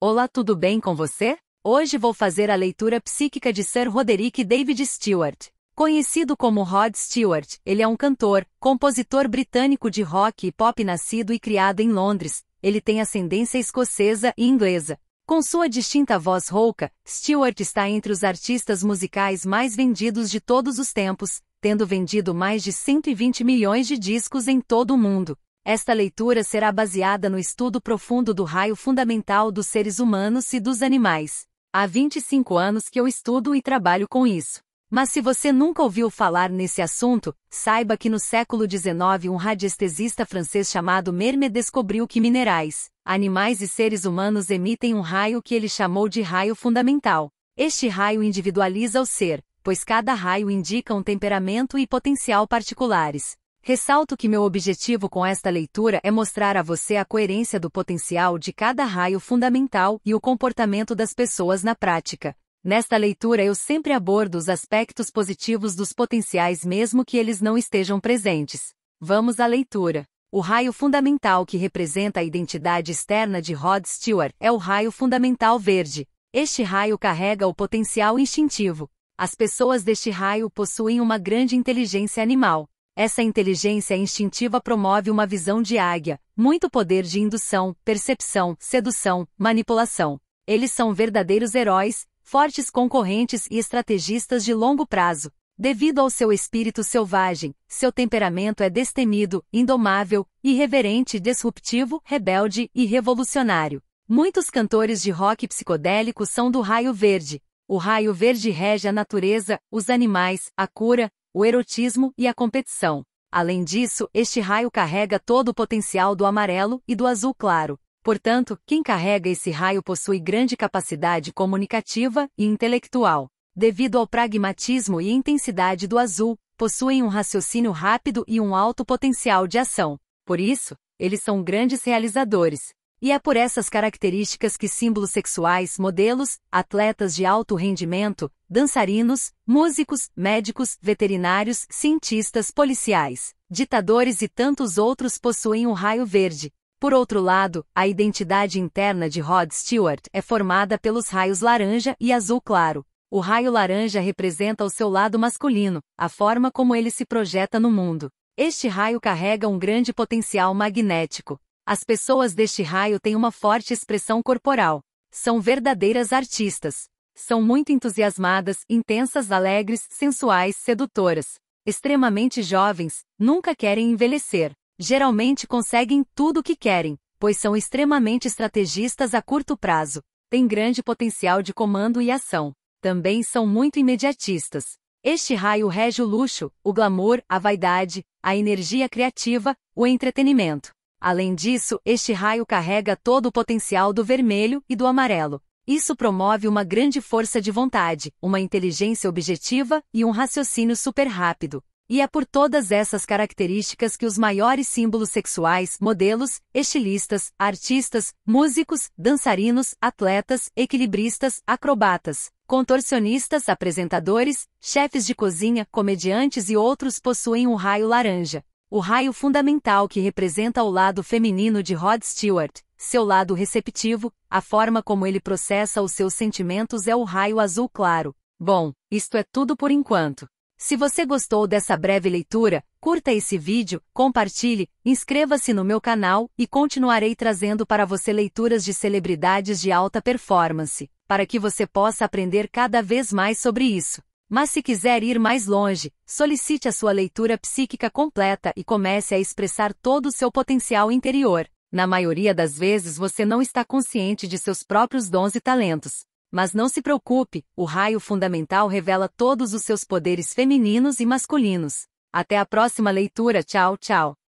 Olá, tudo bem com você? Hoje vou fazer a leitura psíquica de Sir Roderick David Stewart. Conhecido como Rod Stewart, ele é um cantor, compositor britânico de rock e pop nascido e criado em Londres. Ele tem ascendência escocesa e inglesa. Com sua distinta voz rouca, Stewart está entre os artistas musicais mais vendidos de todos os tempos, tendo vendido mais de 120 milhões de discos em todo o mundo. Esta leitura será baseada no estudo profundo do raio fundamental dos seres humanos e dos animais. Há 25 anos que eu estudo e trabalho com isso. Mas se você nunca ouviu falar nesse assunto, saiba que no século XIX um radiestesista francês chamado Merme descobriu que minerais, animais e seres humanos emitem um raio que ele chamou de raio fundamental. Este raio individualiza o ser, pois cada raio indica um temperamento e potencial particulares. Ressalto que meu objetivo com esta leitura é mostrar a você a coerência do potencial de cada raio fundamental e o comportamento das pessoas na prática. Nesta leitura eu sempre abordo os aspectos positivos dos potenciais mesmo que eles não estejam presentes. Vamos à leitura. O raio fundamental que representa a identidade externa de Rod Stewart é o raio fundamental verde. Este raio carrega o potencial instintivo. As pessoas deste raio possuem uma grande inteligência animal. Essa inteligência instintiva promove uma visão de águia, muito poder de indução, percepção, sedução, manipulação. Eles são verdadeiros heróis, fortes concorrentes e estrategistas de longo prazo. Devido ao seu espírito selvagem, seu temperamento é destemido, indomável, irreverente, disruptivo, rebelde e revolucionário. Muitos cantores de rock psicodélico são do raio verde. O raio verde rege a natureza, os animais, a cura, o erotismo e a competição. Além disso, este raio carrega todo o potencial do amarelo e do azul claro. Portanto, quem carrega esse raio possui grande capacidade comunicativa e intelectual. Devido ao pragmatismo e intensidade do azul, possuem um raciocínio rápido e um alto potencial de ação. Por isso, eles são grandes realizadores. E é por essas características que símbolos sexuais, modelos, atletas de alto rendimento, dançarinos, músicos, médicos, veterinários, cientistas, policiais, ditadores e tantos outros possuem o um raio verde. Por outro lado, a identidade interna de Rod Stewart é formada pelos raios laranja e azul claro. O raio laranja representa o seu lado masculino, a forma como ele se projeta no mundo. Este raio carrega um grande potencial magnético, as pessoas deste raio têm uma forte expressão corporal. São verdadeiras artistas. São muito entusiasmadas, intensas, alegres, sensuais, sedutoras. Extremamente jovens, nunca querem envelhecer. Geralmente conseguem tudo o que querem, pois são extremamente estrategistas a curto prazo. Têm grande potencial de comando e ação. Também são muito imediatistas. Este raio rege o luxo, o glamour, a vaidade, a energia criativa, o entretenimento. Além disso, este raio carrega todo o potencial do vermelho e do amarelo. Isso promove uma grande força de vontade, uma inteligência objetiva e um raciocínio super rápido. E é por todas essas características que os maiores símbolos sexuais, modelos, estilistas, artistas, músicos, dançarinos, atletas, equilibristas, acrobatas, contorcionistas, apresentadores, chefes de cozinha, comediantes e outros possuem um raio laranja. O raio fundamental que representa o lado feminino de Rod Stewart, seu lado receptivo, a forma como ele processa os seus sentimentos é o raio azul claro. Bom, isto é tudo por enquanto. Se você gostou dessa breve leitura, curta esse vídeo, compartilhe, inscreva-se no meu canal e continuarei trazendo para você leituras de celebridades de alta performance, para que você possa aprender cada vez mais sobre isso. Mas se quiser ir mais longe, solicite a sua leitura psíquica completa e comece a expressar todo o seu potencial interior. Na maioria das vezes você não está consciente de seus próprios dons e talentos. Mas não se preocupe, o raio fundamental revela todos os seus poderes femininos e masculinos. Até a próxima leitura, tchau, tchau.